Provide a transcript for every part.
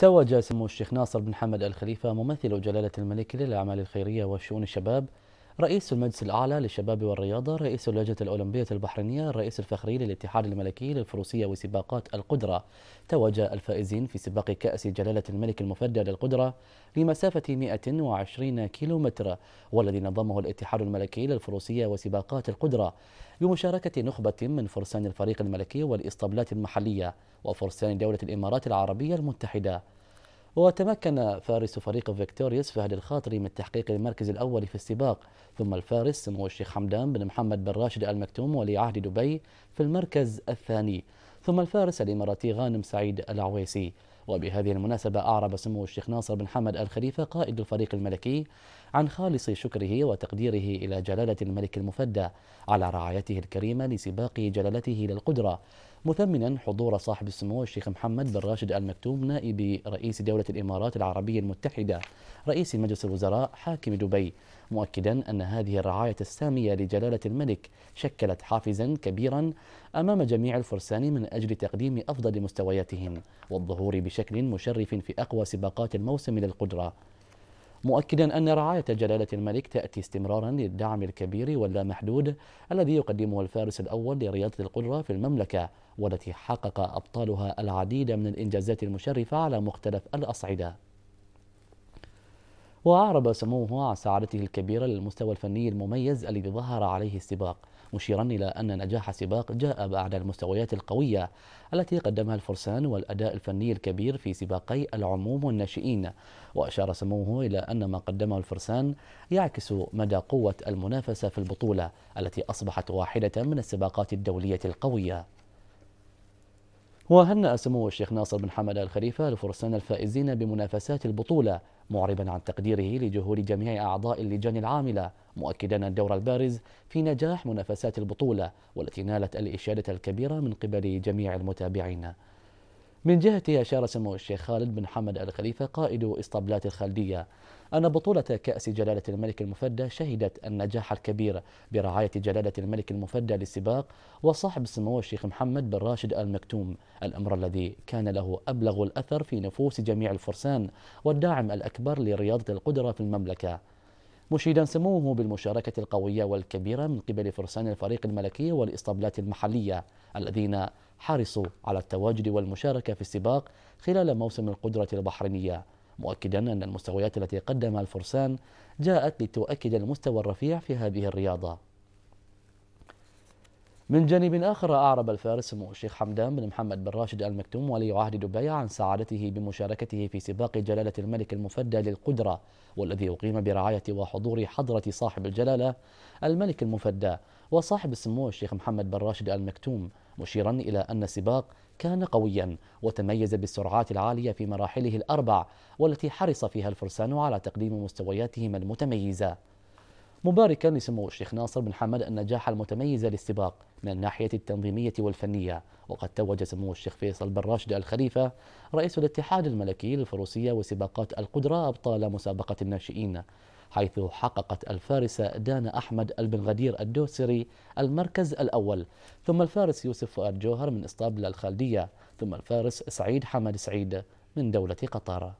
توج سمو الشيخ ناصر بن حمد الخليفة ممثل جلالة الملك للأعمال الخيرية وشؤون الشباب رئيس المجلس الأعلى للشباب والرياضة رئيس اللجنة الأولمبية البحرينية الرئيس الفخري للاتحاد الملكي للفروسية وسباقات القدرة توج الفائزين في سباق كأس جلالة الملك المفدى للقدرة لمسافة 120 كيلومتر والذي نظمه الاتحاد الملكي للفروسية وسباقات القدرة بمشاركة نخبة من فرسان الفريق الملكي والإسطبلات المحلية وفرسان دولة الإمارات العربية المتحدة وتمكن فارس فريق فيكتوريوس فهد الخاطري من تحقيق المركز الأول في السباق ثم الفارس سمو الشيخ حمدان بن محمد بن راشد المكتوم ولي عهد دبي في المركز الثاني ثم الفارس الإماراتي غانم سعيد العويسي وبهذه المناسبة أعرب سمو الشيخ ناصر بن حمد الخليفة قائد الفريق الملكي عن خالص شكره وتقديره إلى جلالة الملك المفدى على رعايته الكريمة لسباق جلالته للقدرة مثمنا حضور صاحب السمو الشيخ محمد بن راشد آل مكتوم نائب رئيس دولة الإمارات العربية المتحدة رئيس مجلس الوزراء حاكم دبي مؤكدا أن هذه الرعاية السامية لجلالة الملك شكلت حافزا كبيرا أمام جميع الفرسان من أجل تقديم أفضل مستوياتهم والظهور بشكل مشرف في أقوى سباقات الموسم للقدرة مؤكدا أن رعاية جلالة الملك تأتي استمرارا للدعم الكبير واللامحدود الذي يقدمه الفارس الأول لرياضة القدرة في المملكة والتي حقق أبطالها العديد من الإنجازات المشرفة على مختلف الأصعدة وأعرب سموه عن سعادته الكبيرة للمستوى الفني المميز الذي ظهر عليه السباق مشيرا إلى أن نجاح سباق جاء بعد المستويات القوية التي قدمها الفرسان والأداء الفني الكبير في سباقي العموم والناشئين وأشار سموه إلى أن ما قدمه الفرسان يعكس مدى قوة المنافسة في البطولة التي أصبحت واحدة من السباقات الدولية القوية وهنأ سمو الشيخ ناصر بن حمد الخليفة الفرسان الفائزين بمنافسات البطولة معربا عن تقديره لجهود جميع أعضاء اللجان العاملة مؤكدا الدور البارز في نجاح منافسات البطولة والتي نالت الإشادة الكبيرة من قبل جميع المتابعين من جهته أشار سمو الشيخ خالد بن حمد الخليفة قائد إسطبلات الخالدية أن بطولة كأس جلالة الملك المفدى شهدت النجاح الكبير برعاية جلالة الملك المفدى للسباق وصاحب سمو الشيخ محمد بن راشد المكتوم الأمر الذي كان له أبلغ الأثر في نفوس جميع الفرسان والداعم الأكبر لرياضة القدرة في المملكة مشيدا سموه بالمشاركة القوية والكبيرة من قبل فرسان الفريق الملكي والإسطبلات المحلية الذين حرصوا على التواجد والمشاركة في السباق خلال موسم القدرة البحرينية مؤكدا أن المستويات التي قدمها الفرسان جاءت لتؤكد المستوى الرفيع في هذه الرياضة من جانب آخر أعرب الفارس سمو الشيخ حمدان بن محمد بن راشد المكتوم ولي عهد دبي عن سعادته بمشاركته في سباق جلالة الملك المفدى للقدرة والذي أقيم برعاية وحضور حضرة صاحب الجلالة الملك المفدى وصاحب السمو الشيخ محمد بن راشد المكتوم مشيرا إلى أن السباق كان قويا وتميز بالسرعات العالية في مراحله الأربع والتي حرص فيها الفرسان على تقديم مستوياتهم المتميزة مباركا لسمو الشيخ ناصر بن حمد النجاح المتميز للسباق من الناحية التنظيمية والفنية وقد توج سمو الشيخ فيصل بن راشد الخليفة رئيس الاتحاد الملكي للفروسية وسباقات القدرة أبطال مسابقة الناشئين حيث حققت الفارسة دانا أحمد البنغدير الدوسري المركز الأول ثم الفارس يوسف فؤاد جوهر من إسطابل الخالدية ثم الفارس سعيد حمد سعيد من دولة قطر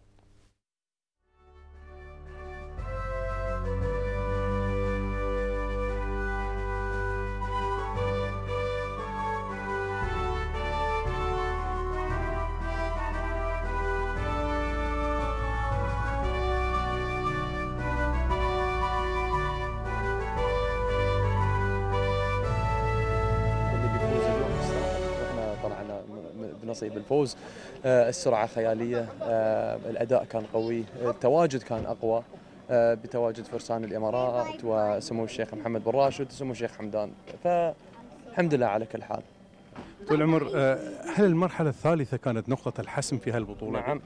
بنصيب الفوز آه، السرعه خياليه آه، الاداء كان قوي التواجد كان اقوى آه، بتواجد فرسان الامارات وسمو الشيخ محمد بن راشد وسمو الشيخ حمدان فالحمد لله على كل حال طول عمر هل المرحله الثالثه كانت نقطه الحسم في هالبطوله نعم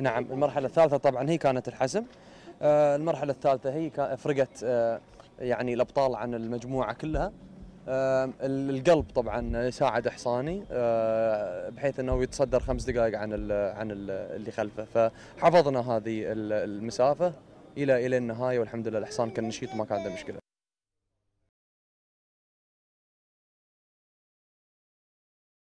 نعم المرحله الثالثه طبعا هي كانت الحسم المرحله الثالثه هي فرقت يعني الابطال عن المجموعه كلها آه، القلب طبعا يساعد حصاني آه، بحيث انه يتصدر خمس دقائق عن ال عن ال اللي خلفه فحفظنا هذه المسافه الى الى النهايه والحمد لله الحصان كان نشيط ما كان عنده مشكله